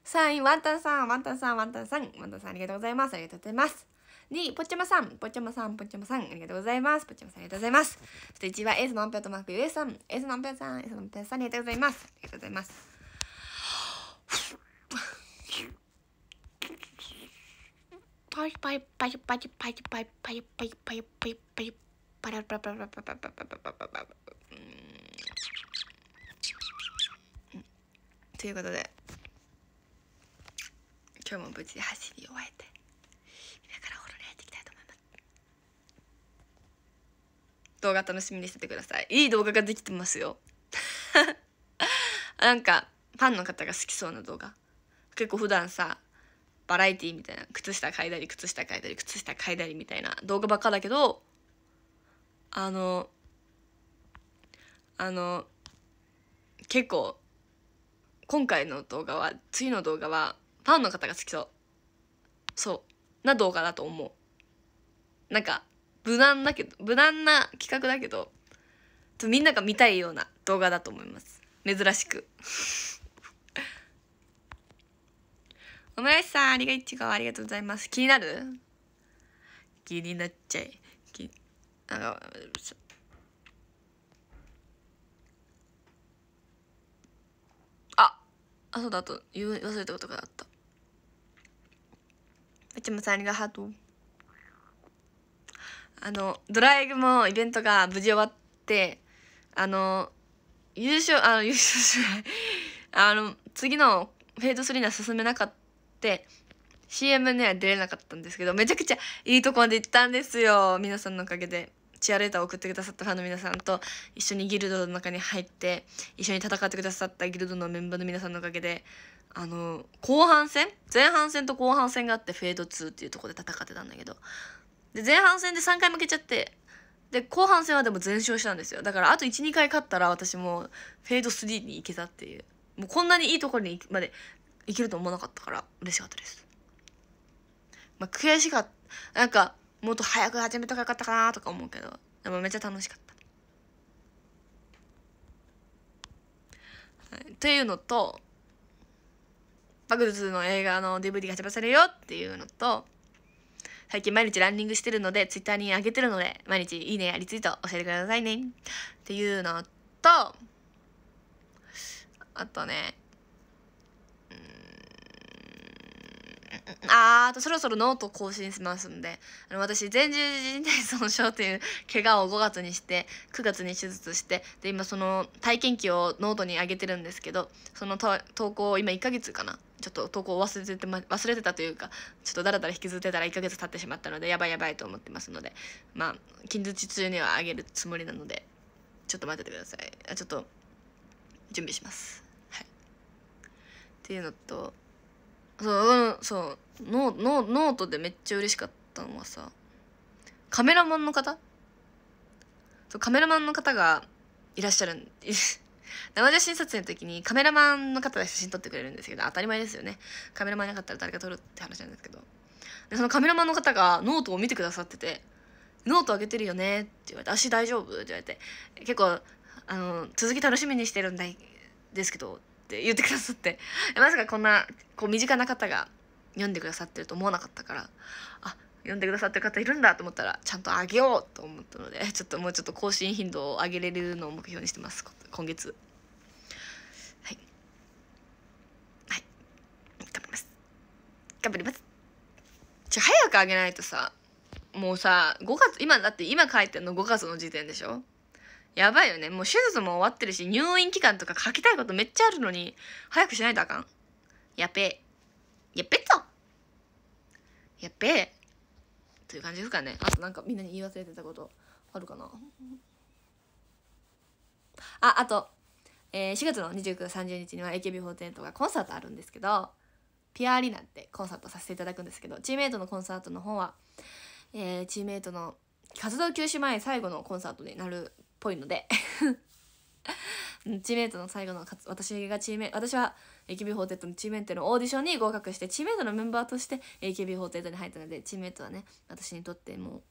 3位、ワンタンさん、ワンタンさん、ワンタンさん、ワンタンさん、ありがとうございます。ありがとうございます。に、ぽっちゃまさん、ぽっちゃまさん、ぽっちゃまさん、ありがとうございます。ぽっちゃまさん、ありがとうございます。そして1ースのアンペアとマーク US さん、スのアンペアさん、エースのアンペアさん、ありがとうございます。ありがとうございます。パリパリパリパリパリパリパリパリパリパリパリパラパラパラパラパラパラパリパリということで今日も無事走り終えて動画楽しみにしててくださいいい動画ができてますよ なんかファンの方が好きそうな動画結構普段さバラエティみたいな靴下嗅いだり靴下嗅いだり靴下嗅いだりみたいな動画ばっかだけどあのあの結構今回の動画は次の動画はファンの方が好きそうそうな動画だと思うなんか無難だけど無難な企画だけどみんなが見たいような動画だと思います珍しくオムライスさんありがとうありがとうございます気になる気になっちゃいあのあそうだと言う忘れたことがあった。内村さん、ありがとう。あの、ドライブもイベントが無事終わって、あの、優勝、あの、優勝しない。あの、次のフェード3には進めなかった。CM には出れなかったんですけど、めちゃくちゃいいとこまで行ったんですよ。皆さんのおかげで。チアレーターを送ってくださったファンの皆さんと一緒にギルドの中に入って一緒に戦ってくださったギルドのメンバーの皆さんのおかげであの後半戦前半戦と後半戦があってフェード2っていうとこで戦ってたんだけどで前半戦で3回負けちゃってで後半戦はでも全勝したんですよだからあと12回勝ったら私もフェード3に行けたっていうもうこんなにいいところにまで行けると思わなかったから嬉しかったです、まあ、悔しかったなんかもっと早く始めたかよかったかなとか思うけどでもめっちゃ楽しかった、はい、というのとバグルズの映画の DVD が発売されるよっていうのと最近毎日ランニングしてるので、ツイッターに上げてるので、毎日いいねやリツイート教えてくださいね。っていうのと、あとね、あーとそろそろノート更新しますんであの私前十字靭帯損傷という怪我を5月にして9月に手術してで今その体験記をノートに上げてるんですけどその投稿を今1ヶ月かなちょっと投稿を忘れて、ま、忘れてたというかちょっとだらだら引きずってたら1ヶ月経ってしまったのでやばいやばいと思ってますのでまあ近日中にはあげるつもりなのでちょっと待っててくださいあちょっと準備しますはいっていうのとそうそうノノノートでめっちゃ嬉しかったのはさカメラマンの方そうカメラマンの方がいらっしゃるんです生写真撮影の時にカメラマンの方が写真撮ってくれるんですけど、当たり前ですよね。カメラマンなかったら誰か撮るって話なんですけど。で、そのカメラマンの方がノートを見てくださってて、ノートあげてるよねって言われて、足大丈夫って言われて、結構、あの、続き楽しみにしてるんですけど、って言ってくださって、まさかこんな、こう身近な方が読んでくださってると思わなかったから、あ、読んでくださってる方いるんだと思ったらちゃんとあげようと思ったので ちょっともうちょっと更新頻度を上げれるのを目標にしてます今月はいはい頑張ります頑張りますじゃ早くあげないとさもうさ5月今だって今書いてんの5月の時点でしょやばいよねもう手術も終わってるし入院期間とか書きたいことめっちゃあるのに早くしないとあかんやっべやっべっとやっべえっていう感じですかねあとなんかみんなに言い忘れてたことあるかなああと、えー、4月の2930日には AKB48 がコンサートあるんですけどピアアリーナってコンサートさせていただくんですけどチームメイトのコンサートの方は、えー、チーメイトの活動休止前最後のコンサートになるっぽいのでチームメイトの最後の私がチーム私は AKB48 のチームメントのオーディションに合格してチームメントのメンバーとして AKB48 に入ったのでチームメントはね私にとっても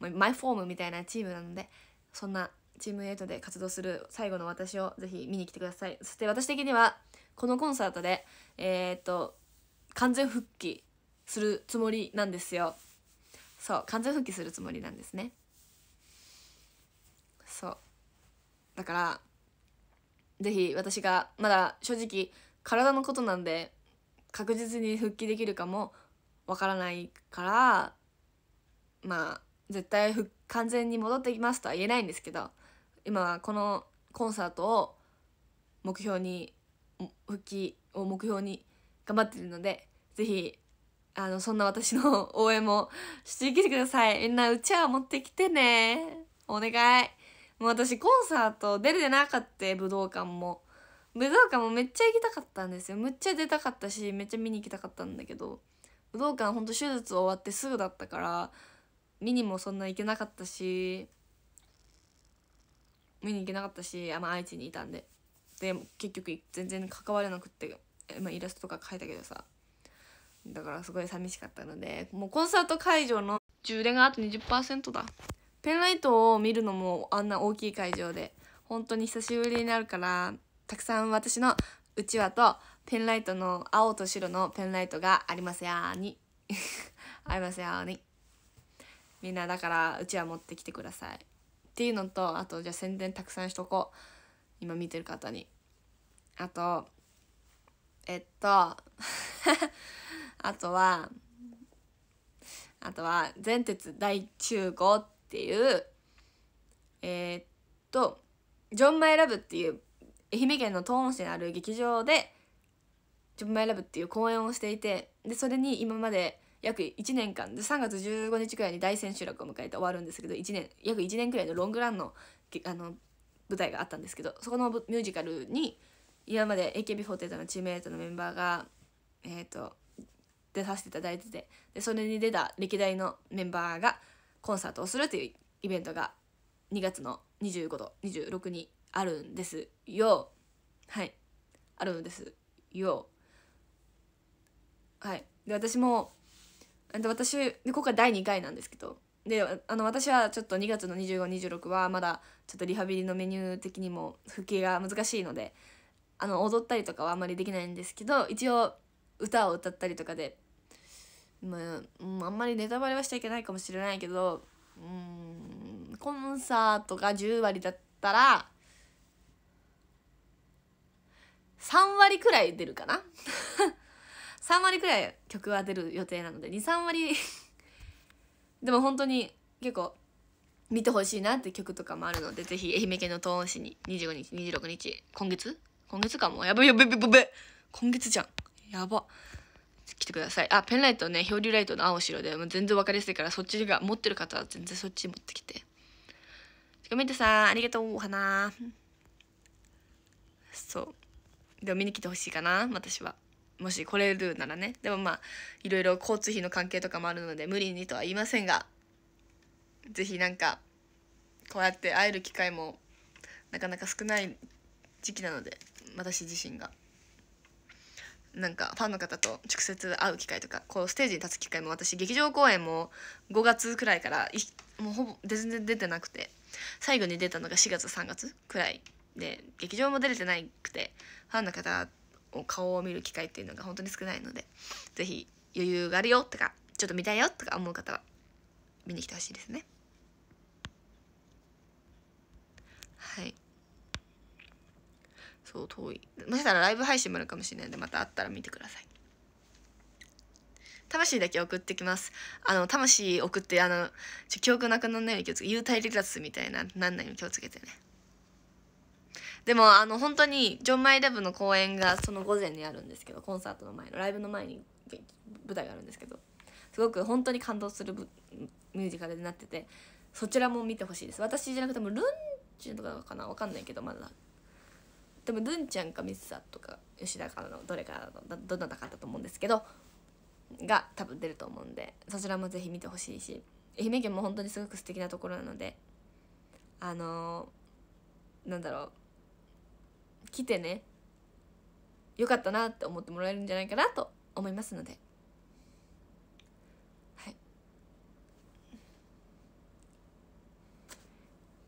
うマイフォームみたいなチームなのでそんなチームトで活動する最後の私をぜひ見に来てくださいそして私的にはこのコンサートでえー、っと完全復帰するつもりなんですよそう完全復帰するつもりなんですねそうだからぜひ私がまだ正直体のことなんで確実に復帰できるかもわからないからまあ絶対完全に戻ってきますとは言えないんですけど今はこのコンサートを目標に復帰を目標に頑張ってるので是非あのそんな私の応援もしていきてくださいみんなうちわ持ってきてねお願いもう私コンサート出るでなかった武道館も武道館もめっちゃ行きたかったんですよむっちゃ出たかったしめっちゃ見に行きたかったんだけど武道館ほんと手術終わってすぐだったから見にもそんな行けなかったし見に行けなかったしあ、まあ、愛知にいたんでで結局全然関われなくって、まあ、イラストとか描いたけどさだからすごい寂しかったのでもうコンサート会場の充電があと20%だペンライトを見るのもあんな大きい会場で本当に久しぶりになるからたくさん私のうちわとペンライトの青と白のペンライトがありますように ありますようにみんなだからうちわ持ってきてくださいっていうのとあとじゃあ宣伝たくさんしとこう今見てる方にあとえっと あとはあとは全鉄大中5っていうえー、っとジョン・マイ・ラブっていう愛媛県の東温市にある劇場で「ジョブマイラブっていう公演をしていてでそれに今まで約1年間で3月15日くらいに大千秋楽を迎えて終わるんですけど1年約1年くらいのロングランのあの舞台があったんですけどそこのミュージカルに今まで AKB48 のチームメートのメンバーが、えーと、出させていただいててでそれに出た歴代のメンバーがコンサートをするというイベントが2月の25度26にあるんですよはいあるんですよはいで私もで私で今回第2回なんですけどであの私はちょっと2月の2526はまだちょっとリハビリのメニュー的にも復帰が難しいのであの踊ったりとかはあんまりできないんですけど一応歌を歌ったりとかで、まあ、あんまりネタバレはしちゃいけないかもしれないけどうんコンサートが10割だったら3割くらい出るかな3割 くらい曲は出る予定なので23割 でも本当に結構見てほしいなって曲とかもあるのでぜひ愛媛県の東温市に25日26日今月今月かもやべやべやべやべ今月じゃんやば来てくださいあペンライトね漂流ライトの青白でもう全然分かりやすいからそっちが持ってる方は全然そっち持ってきてちかみてさんありがとうお花そうでも見に来てほしいかな私はもし来れるならねでもまあいろいろ交通費の関係とかもあるので無理にとは言いませんが是非なんかこうやって会える機会もなかなか少ない時期なので私自身がなんかファンの方と直接会う機会とかこうステージに立つ機会も私劇場公演も5月くらいからもうほぼ全然出てなくて最後に出たのが4月3月くらいで劇場も出れてないくてファンの方を顔を見る機会っていうのが本当に少ないので是非余裕があるよとかちょっと見たいよとか思う方は見に来てほしいですね。はいそう遠いもしかしたらライブ配信もあるかもしれないんでまた会ったら見てください。魂だけ送ってきます。あの、魂送って、あの、ちょ記憶なくならないように気をつけ、幽体離脱みたいな、なんないように気をつけてね。でもあの本当にジョン・マイ・ラブの公演がその午前にあるんですけどコンサートの前のライブの前に舞台があるんですけどすごく本当に感動するミュージカルになっててそちらも見てほしいです私じゃなくてもルンちゃんとかかな分かんないけどまだでもルンちゃんかミスサとか吉田からのどれかのどなたかだと思うんですけどが多分出ると思うんでそちらもぜひ見てほしいし愛媛県も本当にすごく素敵なところなのであのー、なんだろう来てねよかったなって思ってもらえるんじゃないかなと思いますのではい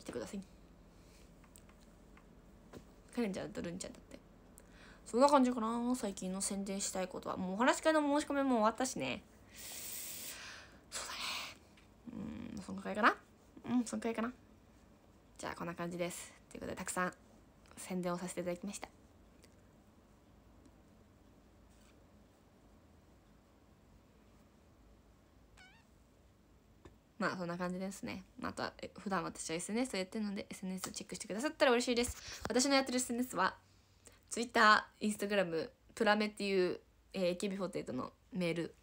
来てくださいカレンちゃんとルンちゃんだってそんな感じかな最近の宣伝したいことはもうお話し会の申し込みも終わったしねそうだねうんそんくらいかなうんそんくらいかなじゃあこんな感じですということでたくさん宣伝をさせていただきましたまあそんな感じですね。まあ、あとは普段私は SNS をやってるので SNS をチェックしてくださったら嬉しいです。私のやってる SNS は Twitter、Instagram、プラメっていう、えー、AKB48 のメール、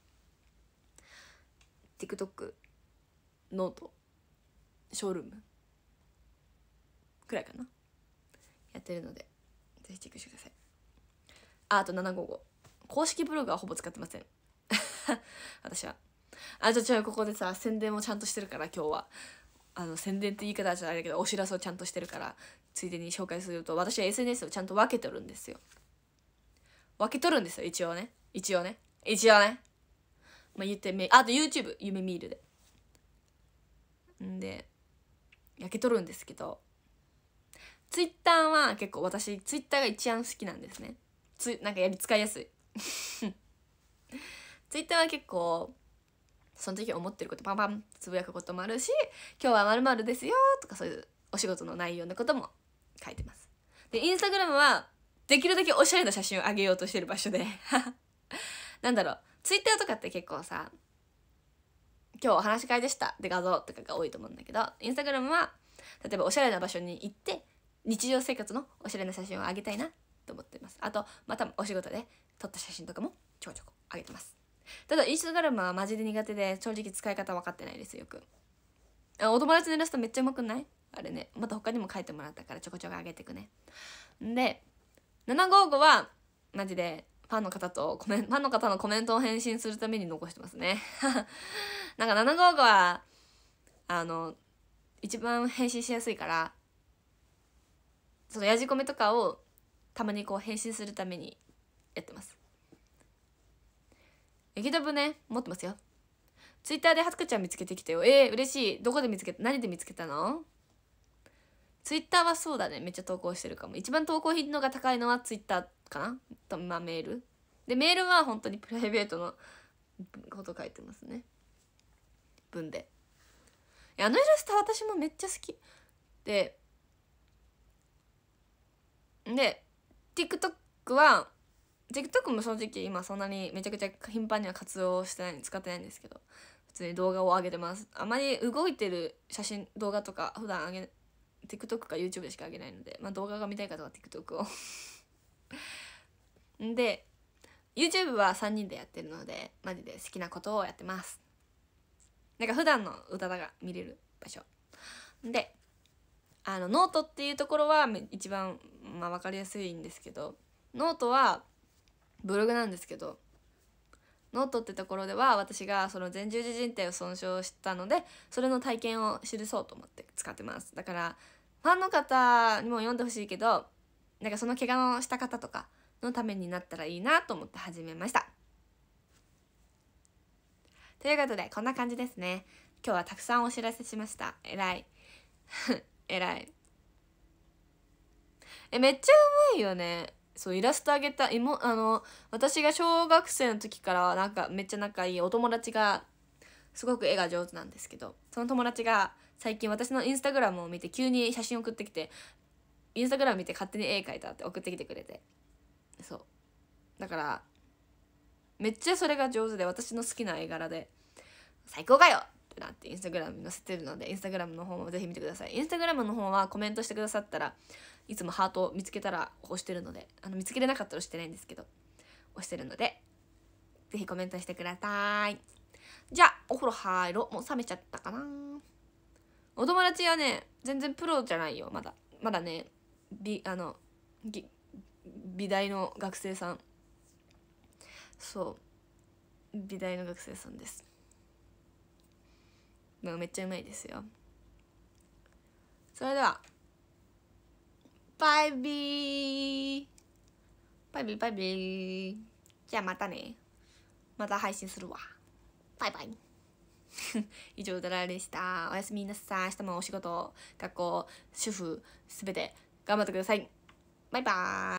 TikTok、ノート、ショールームくらいかな。やってるのでぜひチェックしてくださいああと755公式ブログはほぼ使ってません 私はあじゃあちょここでさ宣伝もちゃんとしてるから今日はあの宣伝って言い方じゃないけどお知らせをちゃんとしてるからついでに紹介すると私は SNS をちゃんと分けとるんですよ分けとるんですよ一応ね一応ね一応ねまあ言ってめあと YouTube 夢見るでんで焼けとるんですけどツイッターは結構私ツイッターが一番好きなんですねつなんかやり使いやすい ツイッターは結構その時思ってることパンパンつぶやくこともあるし今日はまるですよとかそういうお仕事の内容のことも書いてますでインスタグラムはできるだけおしゃれな写真をあげようとしてる場所で なんだろうツイッターとかって結構さ今日お話し会でしたで画像とかが多いと思うんだけどインスタグラムは例えばおしゃれな場所に行って日常生活のおしゃれな写真をあげたいなと思ってますあとまたお仕事で撮った写真とかもちょこちょこあげてますただインスタグラムはマジで苦手で正直使い方分かってないですよくあお友達のイラストめっちゃうまくないあれねまた他にも書いてもらったからちょこちょこあげてくねで755はマジでファンの方とコメンファンの方のコメントを返信するために残してますね なんか755はあの一番返信しやすいからそのやじコメとかをたまにこう返信するためにやってますギダブね持ってますよツイッターではつかちゃん見つけてきたよえー、嬉しいどこで見つけた何で見つけたのツイッターはそうだねめっちゃ投稿してるかも一番投稿頻度が高いのはツイッターかなとまあメールでメールは本当に プライベートのこと書いてますね文であのイラスト私もめっちゃ好きでで TikTok は TikTok も正直今そんなにめちゃくちゃ頻繁には活用してない使ってないんですけど普通に動画を上げてますあまり動いてる写真動画とか普段上げ TikTok か YouTube でしか上げないので、まあ、動画が見たい方は TikTok を で YouTube は3人でやってるのでマジで好きなことをやってますなんか普段の歌だが見れる場所であのノートっていうところは一番、まあ、分かりやすいんですけどノートはブログなんですけどノートってところでは私がその前十字靭帯を損傷したのでそれの体験を記そうと思って使ってますだからファンの方にも読んでほしいけどなんかその怪我のした方とかのためになったらいいなと思って始めましたということでこんな感じですね今日はたくさんお知らせしましたえらい偉いえめっちゃうまいよねそうイラストあげたも、あの私が小学生の時からなんかめっちゃ仲いいお友達がすごく絵が上手なんですけどその友達が最近私のインスタグラムを見て急に写真送ってきてインスタグラム見て勝手に絵描いたって送ってきてくれてそうだからめっちゃそれが上手で私の好きな絵柄で最高かよプラってインスタグラムに載せてるのでインスタグラムの方もぜひ見てくださいインスタグラムの方はコメントしてくださったらいつもハートを見つけたら押してるのであの見つけれなかったら押してないんですけど押してるのでぜひコメントしてくださいじゃあお風呂入ろうもう冷めちゃったかなお友達はね全然プロじゃないよまだまだね美あの美大の学生さんそう美大の学生さんですめっちゃうまいですよそれではバイビーバイビーバイビーじゃあまたねまた配信するわバイバイ 以上うだらでしたおやすみなさい明日もお仕事学校主婦すべて頑張ってくださいバイバーイ